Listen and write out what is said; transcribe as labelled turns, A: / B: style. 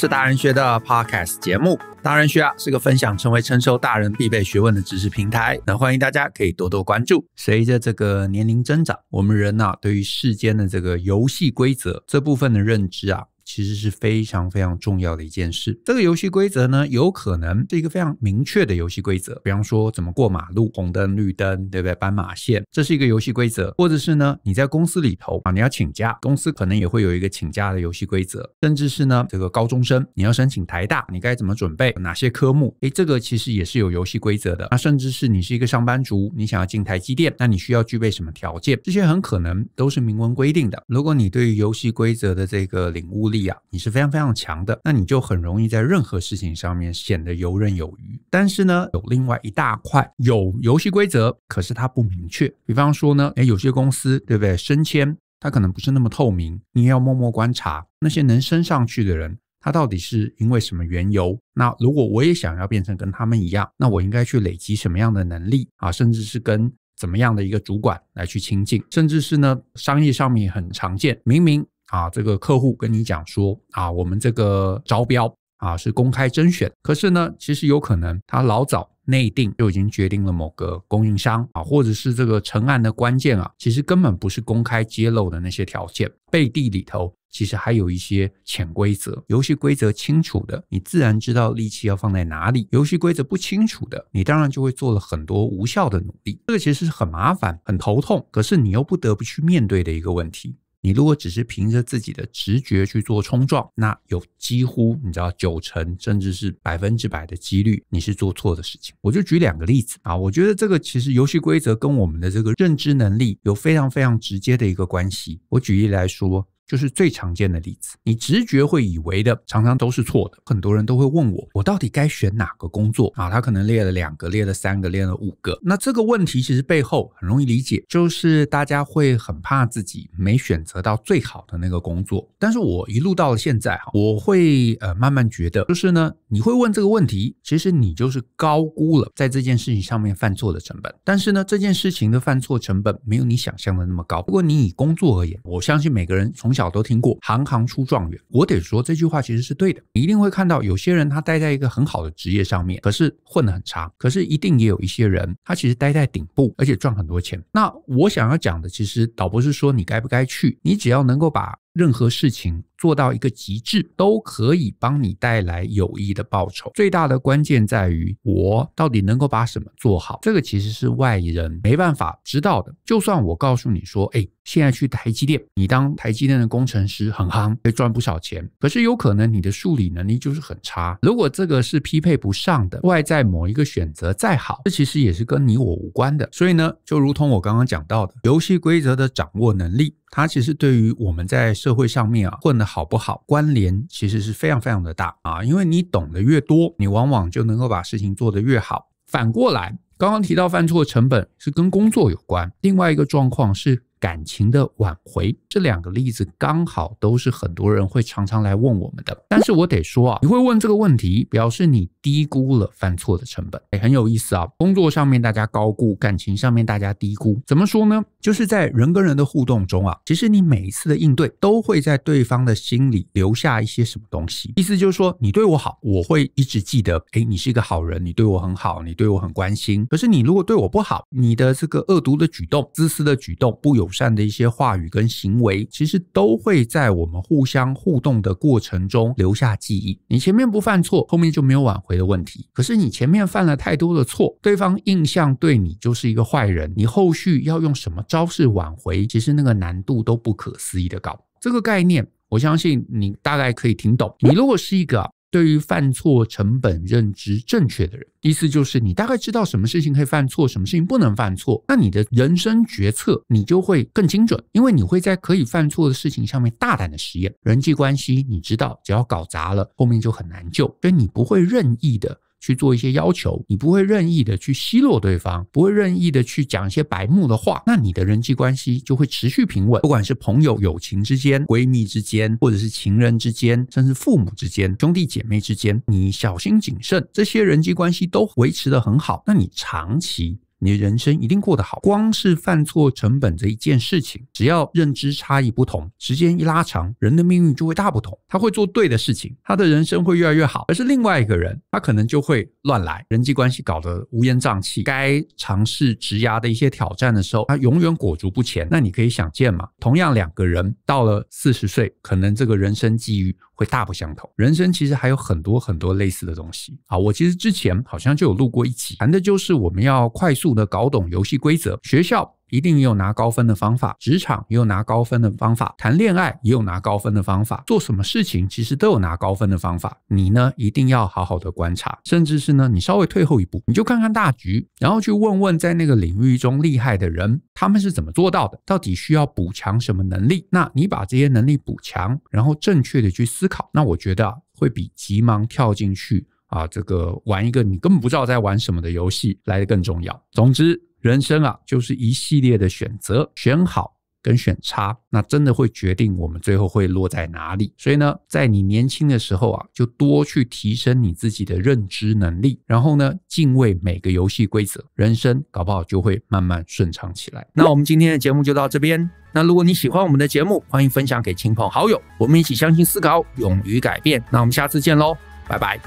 A: 是达人学的 Podcast 节目，达人学啊是个分享成为成熟大人必备学问的知识平台，那欢迎大家可以多多关注。随着这个年龄增长，我们人啊对于世间的这个游戏规则这部分的认知啊。其实是非常非常重要的一件事。这个游戏规则呢，有可能是一个非常明确的游戏规则，比方说怎么过马路，红灯绿灯，对不对？斑马线，这是一个游戏规则。或者是呢，你在公司里头啊，你要请假，公司可能也会有一个请假的游戏规则。甚至是呢，这个高中生你要申请台大，你该怎么准备，哪些科目？哎，这个其实也是有游戏规则的。那甚至是你是一个上班族，你想要进台积电，那你需要具备什么条件？这些很可能都是明文规定的。如果你对于游戏规则的这个领悟力，你是非常非常强的，那你就很容易在任何事情上面显得游刃有余。但是呢，有另外一大块有游戏规则，可是它不明确。比方说呢，哎，有些公司对不对？升迁它可能不是那么透明，你要默默观察那些能升上去的人，他到底是因为什么缘由？那如果我也想要变成跟他们一样，那我应该去累积什么样的能力啊？甚至是跟怎么样的一个主管来去亲近？甚至是呢，商业上面很常见，明明。啊，这个客户跟你讲说，啊，我们这个招标啊是公开甄选，可是呢，其实有可能他老早内定就已经决定了某个供应商啊，或者是这个成案的关键啊，其实根本不是公开揭露的那些条件，背地里头其实还有一些潜规则。游戏规则清楚的，你自然知道力气要放在哪里；游戏规则不清楚的，你当然就会做了很多无效的努力。这个其实是很麻烦、很头痛，可是你又不得不去面对的一个问题。你如果只是凭着自己的直觉去做冲撞，那有几乎你知道九成甚至是百分之百的几率你是做错的事情。我就举两个例子啊，我觉得这个其实游戏规则跟我们的这个认知能力有非常非常直接的一个关系。我举例来说。就是最常见的例子，你直觉会以为的，常常都是错的。很多人都会问我，我到底该选哪个工作啊？他可能列了两个，列了三个，列了五个。那这个问题其实背后很容易理解，就是大家会很怕自己没选择到最好的那个工作。但是我一路到了现在，我会呃慢慢觉得，就是呢，你会问这个问题，其实你就是高估了在这件事情上面犯错的成本。但是呢，这件事情的犯错成本没有你想象的那么高。不过你以工作而言，我相信每个人从小小都听过“行行出状元”，我得说这句话其实是对的。你一定会看到有些人他待在一个很好的职业上面，可是混得很差；可是一定也有一些人他其实待在顶部，而且赚很多钱。那我想要讲的其实倒不是说你该不该去，你只要能够把。任何事情做到一个极致，都可以帮你带来有益的报酬。最大的关键在于，我到底能够把什么做好？这个其实是外人没办法知道的。就算我告诉你说，哎，现在去台积电，你当台积电的工程师很夯，可以赚不少钱。可是有可能你的数理能力就是很差。如果这个是匹配不上的，外在某一个选择再好，这其实也是跟你我无关的。所以呢，就如同我刚刚讲到的，游戏规则的掌握能力。它其实对于我们在社会上面啊混的好不好关联其实是非常非常的大啊，因为你懂得越多，你往往就能够把事情做得越好。反过来，刚刚提到犯错成本是跟工作有关，另外一个状况是。感情的挽回，这两个例子刚好都是很多人会常常来问我们的。但是我得说啊，你会问这个问题，表示你低估了犯错的成本。哎，很有意思啊，工作上面大家高估，感情上面大家低估。怎么说呢？就是在人跟人的互动中啊，其实你每一次的应对，都会在对方的心里留下一些什么东西。意思就是说，你对我好，我会一直记得，哎，你是一个好人，你对我很好，你对我很关心。可是你如果对我不好，你的这个恶毒的举动、自私的举动、不有。友善的一些话语跟行为，其实都会在我们互相互动的过程中留下记忆。你前面不犯错，后面就没有挽回的问题。可是你前面犯了太多的错，对方印象对你就是一个坏人，你后续要用什么招式挽回？其实那个难度都不可思议的高。这个概念，我相信你大概可以听懂。你如果是一个。对于犯错成本认知正确的人，意思就是你大概知道什么事情可以犯错，什么事情不能犯错，那你的人生决策你就会更精准，因为你会在可以犯错的事情上面大胆的实验。人际关系，你知道只要搞砸了，后面就很难救，所以你不会任意的。去做一些要求，你不会任意的去奚落对方，不会任意的去讲一些白目的话，那你的人际关系就会持续平稳。不管是朋友、友情之间、闺蜜之间，或者是情人之间，甚至父母之间、兄弟姐妹之间，你小心谨慎，这些人际关系都维持的很好。那你长期。你的人生一定过得好。光是犯错成本这一件事情，只要认知差异不同，时间一拉长，人的命运就会大不同。他会做对的事情，他的人生会越来越好；而是另外一个人，他可能就会乱来，人际关系搞得乌烟瘴气。该尝试直压的一些挑战的时候，他永远裹足不前。那你可以想见嘛，同样两个人到了四十岁，可能这个人生际遇会大不相同。人生其实还有很多很多类似的东西。好，我其实之前好像就有录过一集，谈的就是我们要快速。的搞懂游戏规则，学校一定有拿高分的方法，职场也有拿高分的方法，谈恋爱也有拿高分的方法，做什么事情其实都有拿高分的方法。你呢，一定要好好的观察，甚至是呢，你稍微退后一步，你就看看大局，然后去问问在那个领域中厉害的人，他们是怎么做到的，到底需要补强什么能力？那你把这些能力补强，然后正确的去思考，那我觉得会比急忙跳进去。啊，这个玩一个你根本不知道在玩什么的游戏来的更重要。总之，人生啊就是一系列的选择，选好跟选差，那真的会决定我们最后会落在哪里。所以呢，在你年轻的时候啊，就多去提升你自己的认知能力，然后呢，敬畏每个游戏规则，人生搞不好就会慢慢顺畅起来。那我们今天的节目就到这边。那如果你喜欢我们的节目，欢迎分享给亲朋好友，我们一起相信思考，勇于改变。那我们下次见喽，拜拜。